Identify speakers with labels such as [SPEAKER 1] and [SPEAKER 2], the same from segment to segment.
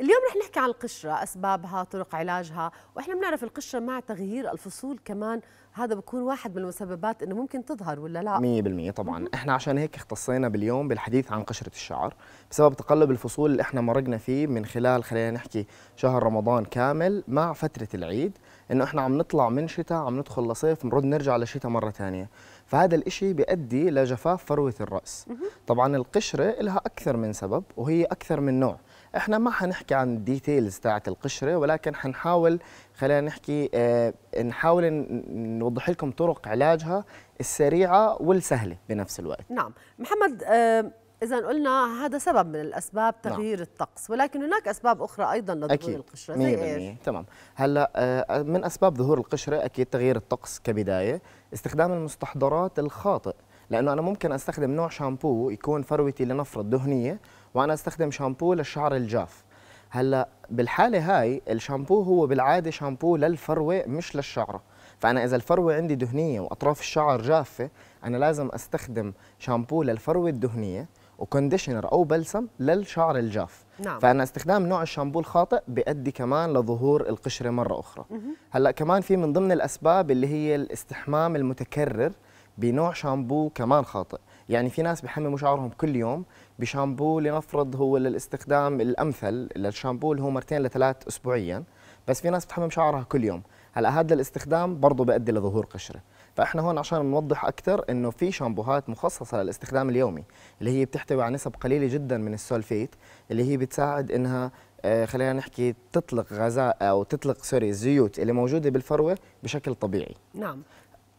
[SPEAKER 1] اليوم رح نحكي عن القشرة أسبابها طرق علاجها وإحنا بنعرف القشرة مع تغيير الفصول كمان هذا بكون واحد من المسببات انه ممكن تظهر ولا لا
[SPEAKER 2] 100% طبعا احنا عشان هيك اختصينا باليوم بالحديث عن قشره الشعر بسبب تقلب الفصول اللي احنا مرقنا فيه من خلال خلينا نحكي شهر رمضان كامل مع فتره العيد انه احنا عم نطلع من شتاء عم ندخل لصيف نرد نرجع لشتاء مره ثانيه فهذا الإشي بيؤدي لجفاف فروه الراس طبعا القشره لها اكثر من سبب وهي اكثر من نوع احنا ما حنحكي عن الديتيلز تاعت القشره ولكن حنحاول خلينا نحكي اه نحاول نوضح لكم طرق علاجها السريعه والسهله بنفس الوقت
[SPEAKER 1] نعم محمد اه إذا قلنا هذا سبب من الأسباب نعم. تغيير نعم. الطقس ولكن هناك أسباب أخرى أيضا لظهور القشرة زي إيش؟
[SPEAKER 2] تمام هلا آه، من أسباب ظهور القشرة أكيد تغيير الطقس كبداية استخدام المستحضرات الخاطئ لأنه أنا ممكن أستخدم نوع شامبو يكون فروتي لنفرض دهنية وانا استخدم شامبو للشعر الجاف هلا بالحاله هاي الشامبو هو بالعاده شامبو للفروه مش للشعره فانا اذا الفروه عندي دهنيه واطراف الشعر جافه انا لازم استخدم شامبو للفروه الدهنيه وكونديشنر او بلسم للشعر الجاف نعم. فانا استخدام نوع الشامبو الخاطئ بيؤدي كمان لظهور القشره مره اخرى مه. هلا كمان في من ضمن الاسباب اللي هي الاستحمام المتكرر بنوع شامبو كمان خاطئ يعني في ناس بحمموا شعرهم كل يوم بشامبو لنفرض هو للاستخدام الامثل للشامبو اللي هو مرتين لثلاث اسبوعيا بس في ناس بتحمم شعرها كل يوم هلا هذا الاستخدام برضه بيؤدي لظهور قشره فاحنا هون عشان نوضح اكثر انه في شامبوهات مخصصه للاستخدام اليومي اللي هي بتحتوي على نسب قليله جدا من السولفيت اللي هي بتساعد انها آه، خلينا نحكي تطلق غازات او تطلق سوري الزيوت اللي موجوده بالفروه بشكل طبيعي نعم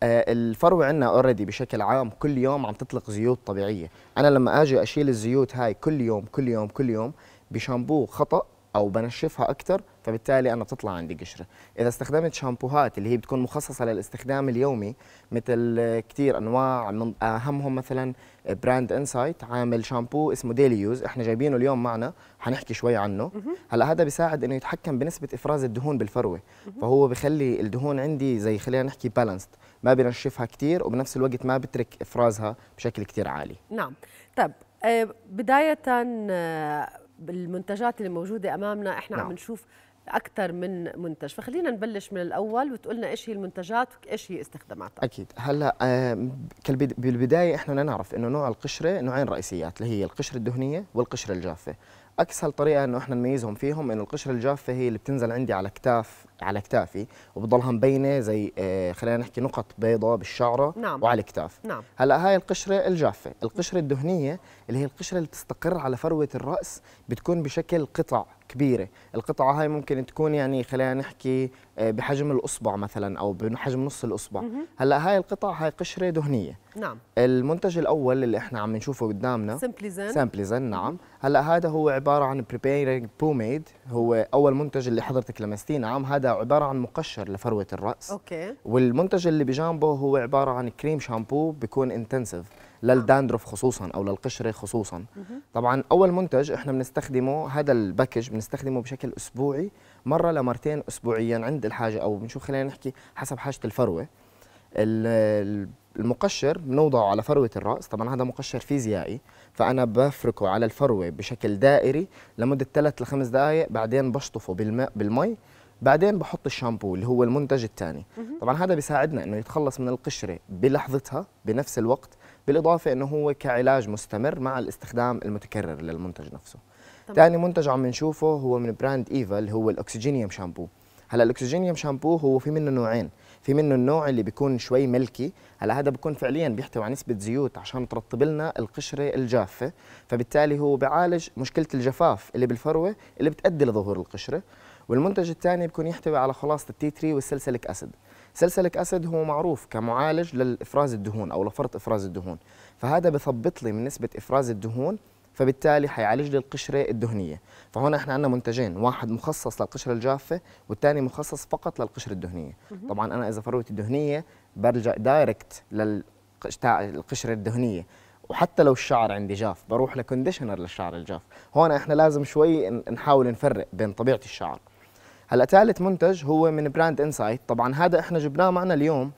[SPEAKER 2] آه، الفروه عندنا اوريدي بشكل عام كل يوم عم تطلق زيوت طبيعيه انا لما اجي اشيل الزيوت هاي كل يوم كل يوم كل يوم بشامبو خطا او بنشفها اكثر فبالتالي انا بتطلع عندي قشره اذا استخدمت شامبوهات اللي هي بتكون مخصصه للاستخدام اليومي مثل كثير انواع من اهمهم مثلا براند انسايت عامل شامبو اسمه ديلي يوز احنا جايبينه اليوم معنا حنحكي شوي عنه هلا هذا بيساعد انه يتحكم بنسبه افراز الدهون بالفروه فهو بخلي الدهون عندي زي خلينا نحكي بالانسد ما بنشفها كتير وبنفس الوقت ما بترك إفرازها بشكل كتير عالي
[SPEAKER 1] نعم طيب آه، بداية آه، بالمنتجات اللي موجودة أمامنا إحنا نعم. عم نشوف اكثر من منتج فخلينا نبلش من الاول وتقول لنا ايش هي المنتجات وايش هي استخداماتها
[SPEAKER 2] اكيد هلا آه، بالبدايه احنا نعرف انه نوع القشره نوعين رئيسيات اللي هي القشره الدهنيه والقشره الجافه اكثر طريقه انه احنا نميزهم فيهم انه القشره الجافه هي اللي بتنزل عندي على كتاف على كتافي وبضلها مبينه زي آه، خلينا نحكي نقط بيضاء بالشعره نعم. وعلى الكتاف نعم. هلا هاي القشره الجافه القشره الدهنيه اللي هي القشره اللي بتستقر على فروه الراس بتكون بشكل قطع كبيره القطعه هاي ممكن تكون يعني خلينا نحكي آه، بحجم الاصبع مثلا او بحجم نص الاصبع مه. هلا هاي القطع هاي قشره دهنيه نعم المنتج الاول اللي احنا عم نشوفه قدامنا سامبليزن سامبليزن نعم هلا هذا هو عباره عن بريبيرنج بوميد هو اول منتج اللي حضرتك لمستيه نعم هذا عباره عن مقشر لفروه الراس اوكي والمنتج اللي بجانبه هو عباره عن كريم شامبو بيكون انتنسيف للداندروف خصوصا او للقشره خصوصا طبعا اول منتج احنا بنستخدمه هذا الباكج بنستخدمه بشكل اسبوعي مره لمرتين اسبوعيا عند الحاجه او بنشوف خلينا نحكي حسب حاجه الفروه المقشر بنوضعه على فروة الرأس طبعا هذا مقشر فيزيائي فأنا بفركه على الفروة بشكل دائري لمدة 3 ل 5 دقائق بعدين بشطفه بالماء بالمي بعدين بحط الشامبو اللي هو المنتج الثاني طبعا هذا بيساعدنا انه يتخلص من القشره بلحظتها بنفس الوقت بالاضافه انه هو كعلاج مستمر مع الاستخدام المتكرر للمنتج نفسه ثاني منتج عم نشوفه هو من براند ايفا اللي هو الاكسجينيوم شامبو هلا الاكسجينيوم شامبو هو في منه نوعين في منه النوع اللي بيكون شوي ملكي هلا هذا بيكون فعليا بيحتوي على نسبه زيوت عشان ترطب لنا القشره الجافه فبالتالي هو بيعالج مشكله الجفاف اللي بالفروه اللي بتؤدي لظهور القشره والمنتج الثاني بيكون يحتوي على خلاصه التي 3 والسلسلك اسيد سلسلك اسيد هو معروف كمعالج للافراز الدهون او لفرط افراز الدهون فهذا بثبط لي من نسبه افراز الدهون فبالتالي حيعالج لي القشره الدهنيه فهون احنا عندنا منتجين واحد مخصص للقشره الجافه والثاني مخصص فقط للقشره الدهنيه طبعا انا اذا فروتي الدهنية برجع دايركت للقشره الدهنيه وحتى لو الشعر عندي جاف بروح لكونديشنر للشعر الجاف هون احنا لازم شوي نحاول نفرق بين طبيعه الشعر هلا ثالث منتج هو من براند انسايت طبعا هذا احنا جبناه معنا اليوم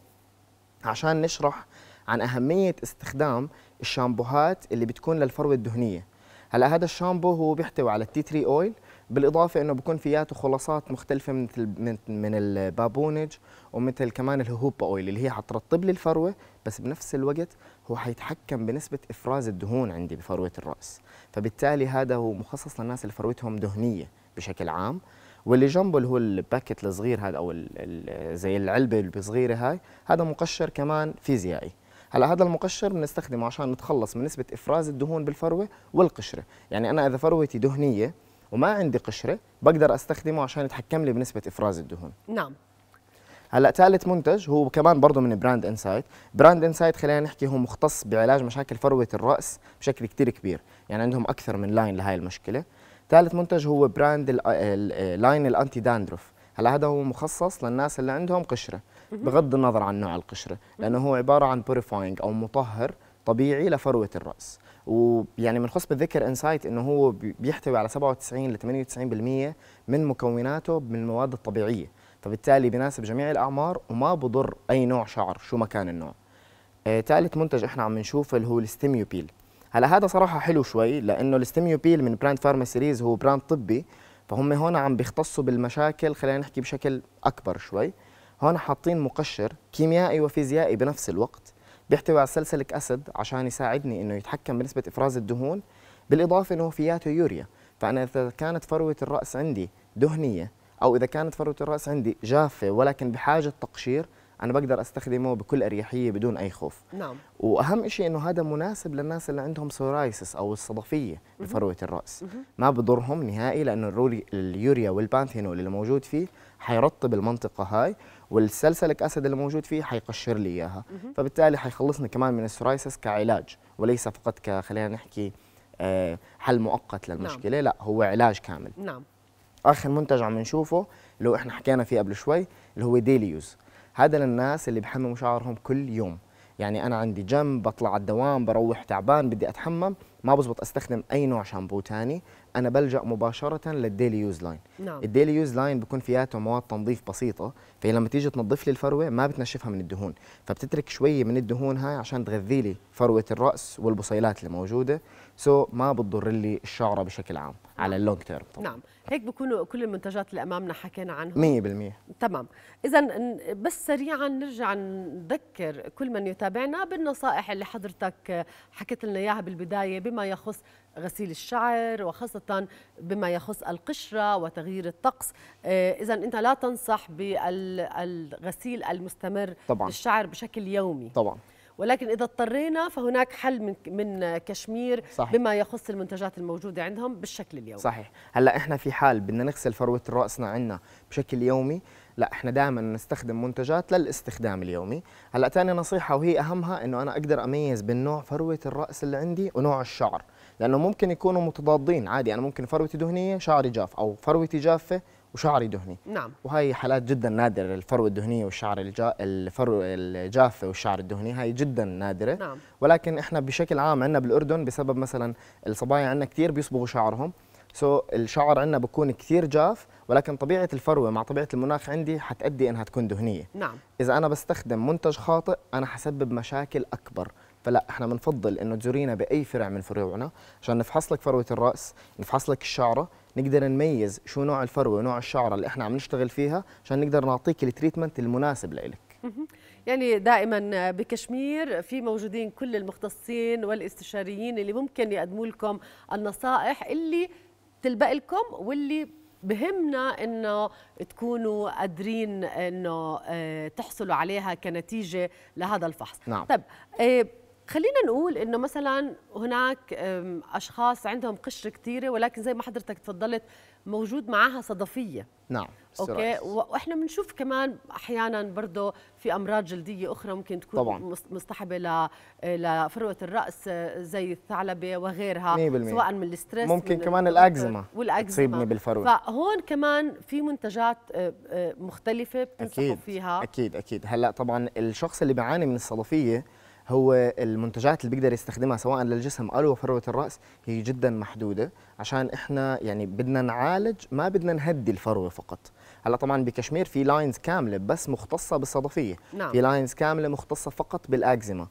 [SPEAKER 2] عشان نشرح عن اهميه استخدام الشامبوهات اللي بتكون للفروه الدهنيه هلا هذا الشامبو هو بيحتوي على التي تري اويل بالاضافه انه بكون فياته خلاصات مختلفه مثل من من البابونج ومثل كمان الهوبا اويل اللي هي حترطب لي الفروه بس بنفس الوقت هو حيتحكم بنسبه افراز الدهون عندي بفروه الراس فبالتالي هذا هو مخصص للناس اللي فروتهم دهنيه بشكل عام واللي جنبه اللي هو الباكت الصغير هذا او زي العلبه الصغيره هاي هذا مقشر كمان فيزيائي هلا هذا المقشر بنستخدمه عشان نتخلص من نسبه افراز الدهون بالفروه والقشره يعني انا اذا فروتي دهنيه وما عندي قشره بقدر استخدمه عشان يتحكم لي بنسبه افراز الدهون نعم هلا ثالث منتج هو كمان برضه من براند انسايت براند انسايت خلينا نحكي هو مختص بعلاج مشاكل فروه الراس بشكل كتير كبير يعني عندهم اكثر من لاين لهي المشكله ثالث منتج هو براند لاين الانتي داندروف هلا هذا هو مخصص للناس اللي عندهم قشره بغض النظر عن نوع القشره لانه هو عباره عن بوريفاينج او مطهر طبيعي لفروه الراس ويعني من خصب الذكر انسايت انه هو بيحتوي على 97 ل 98% من مكوناته من المواد الطبيعيه فبالتالي بيناسب جميع الاعمار وما بضر اي نوع شعر شو ما كان النوع ثالث آه، منتج احنا عم نشوفه اللي هو الستيميوبيل هلا هذا صراحه حلو شوي لانه الستيميوبيل من براند فارما سيريز هو براند طبي فهم هون عم بيختصوا بالمشاكل خلينا نحكي بشكل اكبر شوي هون حاطين مقشر كيميائي وفيزيائي بنفس الوقت بيحتوي على سلسلك أسد عشان يساعدني إنه يتحكم بنسبة إفراز الدهون بالإضافة إنه فياته يوريا فأنا إذا كانت فروة الرأس عندي دهنية أو إذا كانت فروة الرأس عندي جافة ولكن بحاجة تقشير انا بقدر استخدمه بكل اريحيه بدون اي خوف نعم واهم شيء انه هذا مناسب للناس اللي عندهم سورايسس او الصدفيه بفروه الراس ما بضرهم نهائي لانه اليوريا والبانثينول اللي موجود فيه حيرطب المنطقه هاي والسلسلك اسيد اللي موجود فيه حيقشر لي اياها فبالتالي حيخلصني كمان من السورايسس كعلاج وليس فقط كخلينا نحكي آه، حل مؤقت للمشكله نعم. لا هو علاج كامل نعم اخر منتج عم نشوفه اللي هو احنا حكينا فيه قبل شوي اللي هو ديليوز هذا للناس اللي بحمموا شعرهم كل يوم يعني انا عندي جنب بطلع على الدوام بروح تعبان بدي اتحمم ما بزبط استخدم اي نوع شامبو تاني انا بلجا مباشره للديلي يوز لاين نعم. الديلي يوز لاين بيكون فياته مواد تنظيف بسيطه فهي لما تيجي تنظف لي الفروه ما بتنشفها من الدهون فبتترك شويه من الدهون هاي عشان تغذي لي فروه الراس والبصيلات اللي موجوده سو so ما بتضر لي الشعره بشكل عام على اللونج تيرم
[SPEAKER 1] طبعا. نعم هيك بكونوا كل المنتجات اللي امامنا حكينا عنهم 100% تمام اذا بس سريعا نرجع نذكر كل من يتابعنا بالنصائح اللي حضرتك حكيت لنا اياها بالبدايه بما يخص غسيل الشعر وخاصة بما يخص القشرة وتغيير الطقس آه، إذا أنت لا تنصح بالغسيل المستمر طبعا. للشعر بشكل يومي طبعا ولكن إذا اضطرينا فهناك حل من من كشمير صحيح. بما يخص المنتجات الموجودة عندهم بالشكل اليومي
[SPEAKER 2] صحيح هلا إحنا في حال بدنا نغسل فروة رأسنا عنا بشكل يومي لا احنا دائما نستخدم منتجات للاستخدام اليومي هلا ثاني نصيحه وهي اهمها انه انا اقدر اميز بين نوع فروه الراس اللي عندي ونوع الشعر لانه ممكن يكونوا متضادين عادي انا ممكن فروتي دهنيه شعري جاف او فروتي جافه وشعري دهني نعم وهي حالات جدا نادره الفروه الدهنيه والشعر الجا... الفرو الجافه والشعر الدهني هاي جدا نادره نعم. ولكن احنا بشكل عام عندنا بالاردن بسبب مثلا الصبايا عندنا كثير بيصبغوا شعرهم سو so, الشعر عندنا بكون كثير جاف ولكن طبيعه الفروه مع طبيعه المناخ عندي حتأدي انها تكون دهنيه نعم اذا انا بستخدم منتج خاطئ انا حسبب مشاكل اكبر فلا احنا بنفضل انه تزورينا باي فرع من فروعنا عشان نفحص لك فروه الراس نفحص لك الشعره نقدر نميز شو نوع الفروه ونوع الشعره اللي احنا عم نشتغل فيها عشان نقدر نعطيك التريتمنت المناسب لإلك
[SPEAKER 1] يعني دائما بكشمير في موجودين كل المختصين والاستشاريين اللي ممكن يقدموا لكم النصائح اللي تلبق لكم واللي بهمنا انه تكونوا قادرين انه آه، تحصلوا عليها كنتيجه لهذا الفحص نعم. طيب آه، خلينا نقول انه مثلا هناك اشخاص عندهم قشره كثيره ولكن زي ما حضرتك تفضلت موجود معاها صدفيه
[SPEAKER 2] نعم اوكي
[SPEAKER 1] واحنا بنشوف كمان احيانا برضه في امراض جلديه اخرى ممكن تكون طبعاً. مصطحبه ل لفروه الراس زي الثعلبه وغيرها 100%. سواء من الستريس ممكن من كمان
[SPEAKER 2] الاكزيما تصيبني بالفروه
[SPEAKER 1] فهون كمان في منتجات مختلفه
[SPEAKER 2] بتنصحوا فيها اكيد اكيد هلا طبعا الشخص اللي بيعاني من الصدفيه هو المنتجات اللي بيقدر يستخدمها سواء للجسم او فروه الراس هي جدا محدوده عشان احنا يعني بدنا نعالج ما بدنا نهدي الفروه فقط هلا طبعا بكشمير في لاينز كامله بس مختصه بالصدفيه نعم. في لاينز كامله مختصه فقط بالاكزيما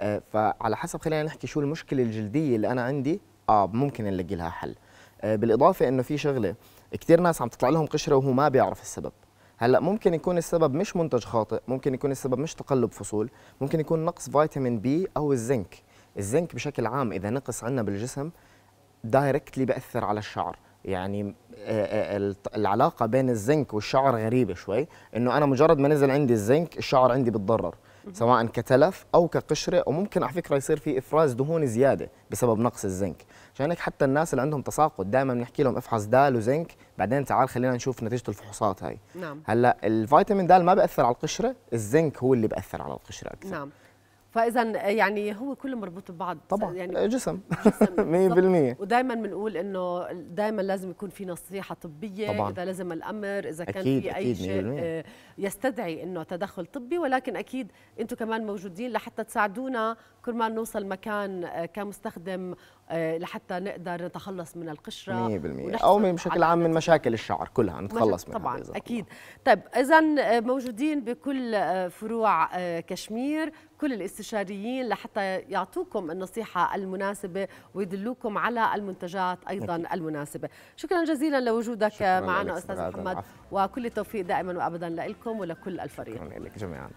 [SPEAKER 2] آه فعلى حسب خلينا نحكي شو المشكله الجلديه اللي انا عندي اه ممكن نلاقي لها حل آه بالاضافه انه في شغله كثير ناس عم تطلع لهم قشره وهو ما بيعرف السبب هلا ممكن يكون السبب مش منتج خاطئ ممكن يكون السبب مش تقلب فصول ممكن يكون نقص فيتامين بي او الزنك الزنك بشكل عام اذا نقص عندنا بالجسم دايركتلي بأثر على الشعر يعني آه، آه، العلاقة بين الزنك والشعر غريبة شوي انه انا مجرد ما نزل عندي الزنك الشعر عندي بتضرر سواء كتلف او كقشرة وممكن على فكرة يصير في افراز دهون زيادة بسبب نقص الزنك عشان هيك حتى الناس اللي عندهم تساقط دائما بنحكي لهم افحص دال وزنك بعدين تعال خلينا نشوف نتيجه الفحوصات هاي نعم هلا الفيتامين د ما بأثر على القشره الزنك هو اللي بأثر على القشره اكثر نعم
[SPEAKER 1] فاذا يعني هو كله مربوط ببعض طبعا يعني جسم
[SPEAKER 2] 100%
[SPEAKER 1] ودائما بنقول انه دائما لازم يكون في نصيحه طبيه طبعا. اذا لزم الامر اذا كان أكيد في اي أكيد شيء آه، يستدعي انه تدخل طبي ولكن اكيد انتم كمان موجودين لحتى تساعدونا كل ما نوصل مكان آه، كمستخدم آه، لحتى نقدر نتخلص من القشره 100% او من بشكل عام
[SPEAKER 2] من مشاكل الشعر كلها نتخلص منها طبعا
[SPEAKER 1] اكيد طيب اذا موجودين بكل فروع كشمير كل الاستشارات الاستشاريين لحتى يعطوكم النصيحة المناسبة ويدلوكم على المنتجات أيضا أكيد. المناسبة شكرا جزيلا لوجودك معنا أستاذ محمد وكل التوفيق دائما وأبدا لكم ولكل الفريق شكرا لك
[SPEAKER 2] جميعا